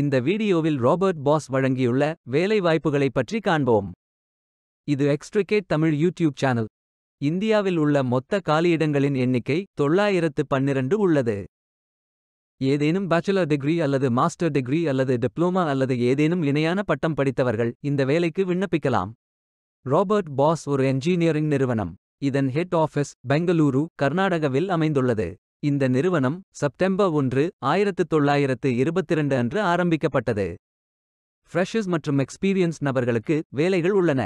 இந்த வீடியோவில் Robert pass வழங்கியுள்ள வேலைவாய்ப்புகளை பற்றி காண்போம் இது எக்ஸ்ட்ரிகேட் தமிழ் யூடியூப் சேனல் இந்தியாவில் உள்ள மொத்த காலியிடங்களின் எண்ணிக்கை தொள்ளாயிரத்து பன்னிரண்டு உள்ளது ஏதேனும் பேச்சுலர் டிகிரி அல்லது மாஸ்டர் டிகிரி அல்லது டிப்ளோமா அல்லது ஏதேனும் இணையான பட்டம் படித்தவர்கள் இந்த வேலைக்கு விண்ணப்பிக்கலாம் ராபர்ட் பாஸ் ஒரு என்ஜினியரிங் நிறுவனம் இதன் ஹெட் ஆஃபீஸ் பெங்களூரு கர்நாடகவில் அமைந்துள்ளது இந்த நிறுவனம் செப்டம்பர் ஒன்று ஆயிரத்து தொள்ளாயிரத்து இருபத்திரண்டு அன்று ஆரம்பிக்கப்பட்டது ஃப்ரெஷஸ் மற்றும் எக்ஸ்பீரியன்ஸ் நபர்களுக்கு வேலைகள் உள்ளன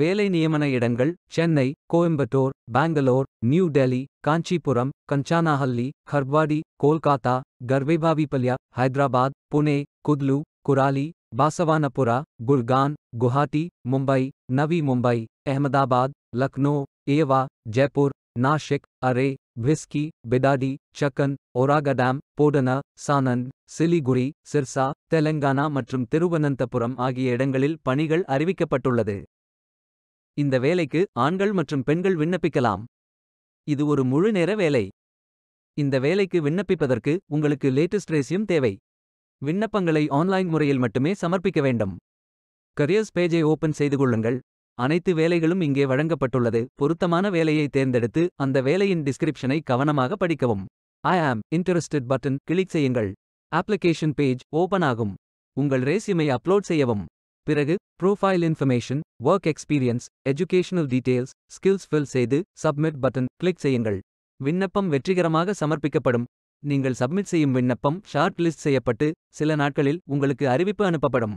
வேலை நியமன இடங்கள் சென்னை கோயம்புத்தூர் பெங்களூர் நியூ டெல்லி காஞ்சிபுரம் கஞ்சானாஹல்லி ஹர்வாடி கோல்காத்தா கர்வைபாவிபல்யா ஹைதராபாத் புனே குத்லு குராலி பாசவானபுரா குல்கான் குஹாத்தி மும்பை நவி மும்பை அஹமதாபாத் லக்னோ ஏவா ஜெய்ப்பூர் நாஷிக் அரே भिस्की बिडाडी चकन ओरागा டேம் போடனா சானந்த் சிலிகுரி சிர்சா தெலங்கானா மற்றும் திருவனந்தபுரம் ஆகிய இடங்களில் பணிகள் அறிவிக்கப்பட்டுள்ளது இந்த வேலைக்கு ஆண்கள் மற்றும் பெண்கள் விண்ணப்பிக்கலாம் இது ஒரு முழு நேர வேலை இந்த வேலைக்கு விண்ணப்பிப்பதற்கு உங்களுக்கு லேட்டஸ்ட் ரேசியம் தேவை விண்ணப்பங்களை ஆன்லைன் முறையில் மட்டுமே சமர்ப்பிக்க வேண்டும் கரியர்ஸ் பேஜை ஓபன் செய்து கொள்ளுங்கள் அனைத்து வேலைகளும் இங்கே வழங்கப்பட்டுள்ளது பொருத்தமான வேலையை தேர்ந்தெடுத்து அந்த வேலையின் டிஸ்கிரிப்ஷனை கவனமாக படிக்கவும் I am interested button click செய்யுங்கள் அப்ளிகேஷன் பேஜ் ஓபன் ஆகும் உங்கள் ரேசியமை அப்லோட் செய்யவும் பிறகு profile information work experience educational details skills fill செய்து சப்மிட் பட்டன் கிளிக் செய்யுங்கள் விண்ணப்பம் வெற்றிகரமாக சமர்ப்பிக்கப்படும் நீங்கள் சப்மிட் செய்யும் விண்ணப்பம் ஷார்ட் லிஸ்ட் செய்யப்பட்டு சில நாட்களில் உங்களுக்கு அறிவிப்பு அனுப்பப்படும்